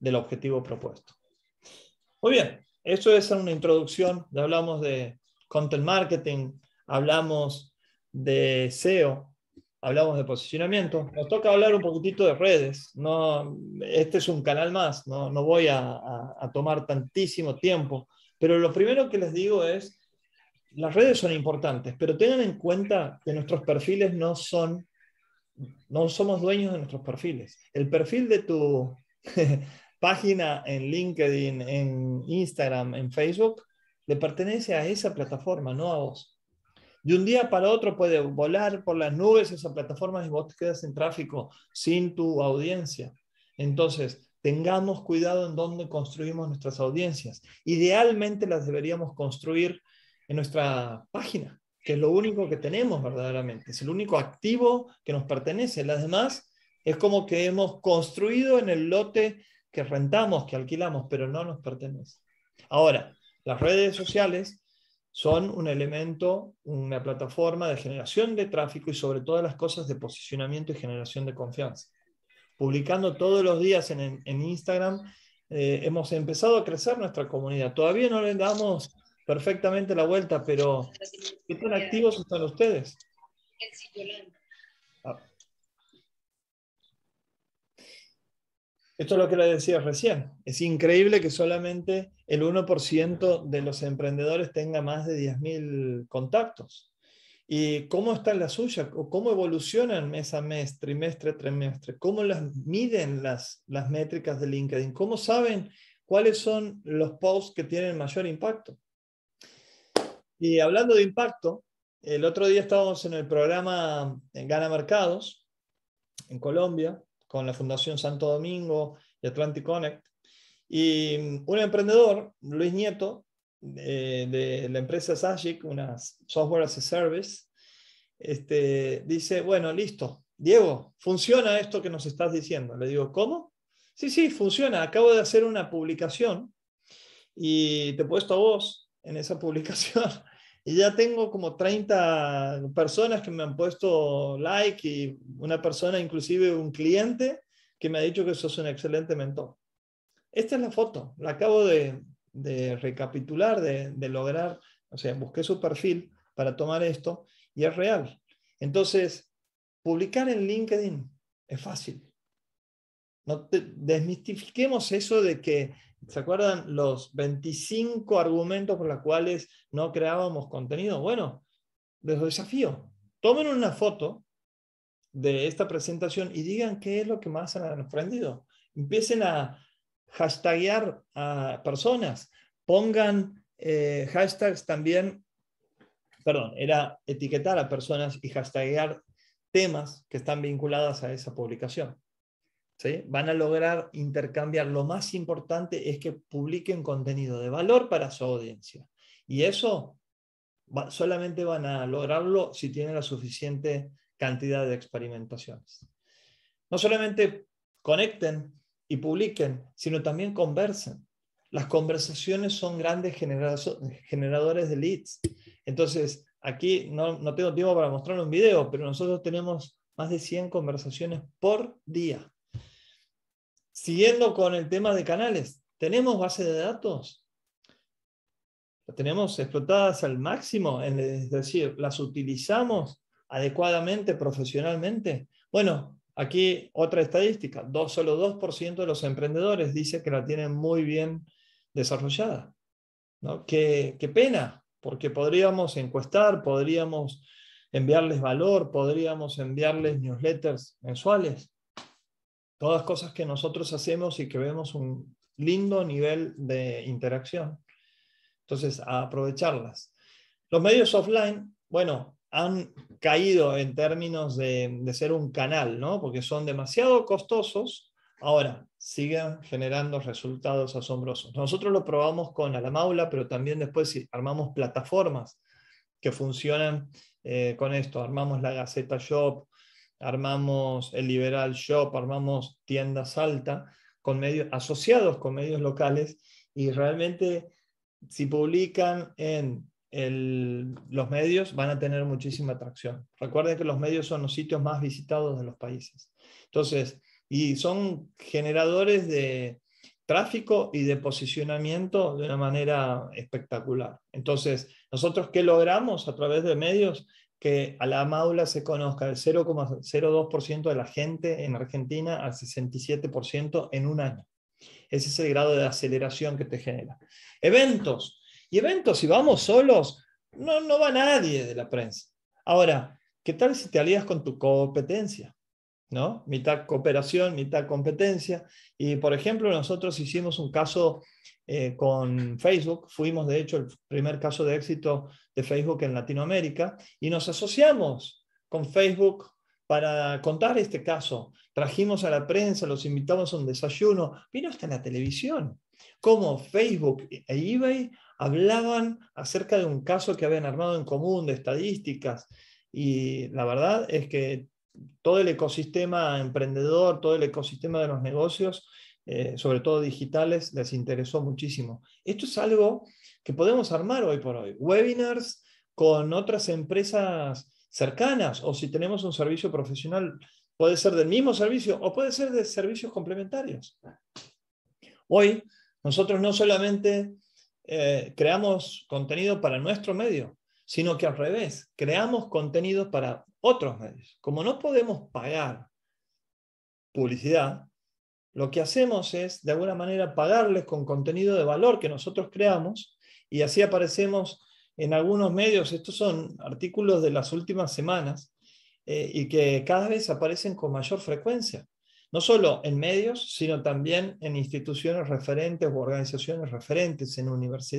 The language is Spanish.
del objetivo propuesto. Muy bien, eso es una introducción. Ya hablamos de content marketing, hablamos de SEO, hablamos de posicionamiento. Nos toca hablar un poquitito de redes. No, este es un canal más, no, voy a, a tomar tantísimo tiempo. Pero lo primero que les digo es, las redes son importantes, pero tengan en cuenta que nuestros perfiles no son, no somos dueños de nuestros perfiles. El perfil de tu, página en LinkedIn, en Instagram, en Facebook, le pertenece a esa plataforma, no a vos. De un día para otro puede volar por las nubes esa plataforma y vos te quedas en tráfico sin tu audiencia. Entonces, tengamos cuidado en dónde construimos nuestras audiencias. Idealmente las deberíamos construir en nuestra página, que es lo único que tenemos verdaderamente, es el único activo que nos pertenece. Las demás es como que hemos construido en el lote que rentamos, que alquilamos, pero no nos pertenece. Ahora, las redes sociales son un elemento, una plataforma de generación de tráfico y sobre todas las cosas de posicionamiento y generación de confianza. Publicando todos los días en, Instagram, eh, hemos empezado a crecer nuestra comunidad. Todavía no le damos perfectamente la vuelta, pero ¿qué tan activos están ustedes? Esto es lo que le decía recién. Es increíble que solamente el 1% de los emprendedores tenga más de 10.000 contactos. ¿Y cómo están las suyas? ¿Cómo evolucionan mes a mes, trimestre a trimestre? ¿Cómo las miden las, las métricas de LinkedIn? ¿Cómo saben cuáles son los posts que tienen mayor impacto? Y hablando de impacto, el otro día estábamos en el programa eh, Gana Mercados en Colombia con la Fundación Santo Domingo y Atlantic Connect. Y mm, un emprendedor, Luis Nieto, eh, de, la empresa Sagic, una software as a service, este, dice, bueno, listo, Diego, funciona esto que nos estás diciendo. Le digo, ¿cómo? Sí, sí, funciona. Acabo de hacer una publicación y te he puesto a vos en esa publicación Y ya tengo como 30 personas que me han puesto like y una persona, inclusive un cliente, que me ha dicho que sos un excelente mentor. Esta es la foto, la acabo de, de recapitular, de, de, lograr, o sea, busqué su perfil para tomar esto y es real. Entonces, publicar en LinkedIn es fácil. No desmistifiquemos eso de que ¿Se acuerdan los 25 argumentos por los cuales no creábamos contenido? Bueno, les desafío. Tomen una foto de esta presentación y digan qué es lo que más han aprendido. Empiecen a hashtaggear a personas. Pongan eh, hashtags también, perdón, era etiquetar a personas y hashtaggear temas que están vinculadas a esa publicación. Van a lograr intercambiar. Lo más importante es que publiquen contenido de valor para su audiencia. Y eso solamente van a lograrlo si tienen la suficiente cantidad de experimentaciones. No solamente conecten y publiquen, sino también conversen. Las conversaciones son grandes generadores de leads. Entonces, aquí no, no tengo tiempo para mostrar un video, pero nosotros tenemos más de 100 conversaciones por día. Siguiendo con el tema de canales, ¿tenemos base de datos? ¿La tenemos explotadas al máximo? Es decir, ¿las utilizamos adecuadamente, profesionalmente? Bueno, aquí otra estadística, dos, solo 2% de los emprendedores dice que la tienen muy bien desarrollada. qué pena, porque podríamos encuestar, podríamos enviarles valor, podríamos enviarles newsletters mensuales, todas cosas que nosotros hacemos y que vemos un lindo nivel de interacción. Entonces, aprovecharlas. Los medios offline, bueno, han caído en términos de, ser un canal, ¿no? Porque son demasiado costosos. Ahora, siguen generando resultados asombrosos. Nosotros lo probamos con Alamaula, pero también después armamos plataformas que funcionan eh, con esto. Armamos la Gaceta Shop, armamos el Liberal Shop, armamos tiendas alta, con medios, asociados con medios locales, y realmente si publican en los medios van a tener muchísima atracción. Recuerden que los medios son los sitios más visitados de los países. Entonces, y son generadores de tráfico y de posicionamiento de una manera espectacular. Entonces, nosotros qué logramos a través de medios que a la MAULA se conozca el 0,02% de la gente en Argentina al 67% en un año. Ese es el grado de aceleración que te genera. Eventos. Y eventos, si vamos solos, no, no va nadie de la prensa. Ahora, ¿qué tal si te alías con tu competencia? ¿no? Mitad cooperación, mitad competencia. Y, por ejemplo, nosotros hicimos un caso eh, con Facebook, fuimos, de hecho, el primer caso de éxito de Facebook en Latinoamérica, y nos asociamos con Facebook para contar este caso. Trajimos a la prensa, los invitamos a un desayuno, vino hasta la televisión, cómo Facebook e eBay hablaban acerca de un caso que habían armado en común, de estadísticas. Y la verdad es que todo el ecosistema emprendedor, todo el ecosistema de los negocios, eh, sobre todo digitales, les interesó muchísimo. Esto es algo que podemos armar hoy por hoy. Webinars con otras empresas cercanas o si tenemos un servicio profesional, puede ser del mismo servicio o puede ser de servicios complementarios. Hoy nosotros no solamente eh, creamos contenido para nuestro medio, sino que al revés, creamos contenidos para otros medios. Como no podemos pagar publicidad, lo que hacemos es, de alguna manera, pagarles con contenido de valor que nosotros creamos y así aparecemos en algunos medios. Estos son artículos de las últimas semanas eh, y que cada vez aparecen con mayor frecuencia, no solo en medios, sino también en instituciones referentes o organizaciones referentes, en universidades.